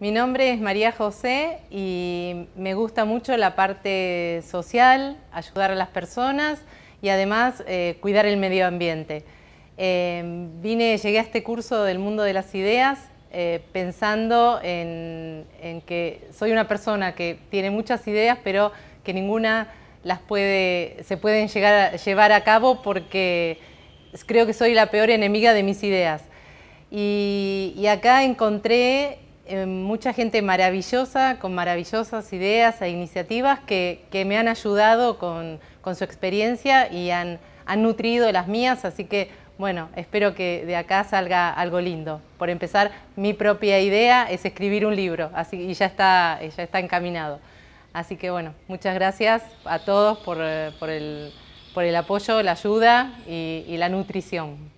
Mi nombre es María José y me gusta mucho la parte social, ayudar a las personas y además eh, cuidar el medio ambiente. Eh, vine, llegué a este curso del mundo de las ideas eh, pensando en, que soy una persona que tiene muchas ideas pero que ninguna las puede, se pueden llegar llevar a cabo porque creo que soy la peor enemiga de mis ideas. y acá encontré eh, mucha gente maravillosa, con maravillosas ideas e iniciativas que, me han ayudado con, su experiencia y han, nutrido las mías, así que bueno, espero que de acá salga algo lindo. Por empezar, mi propia idea es escribir un libro, y ya está, ya está encaminado. Así que bueno, muchas gracias a todos por, eh, el, apoyo, la ayuda y la nutrición.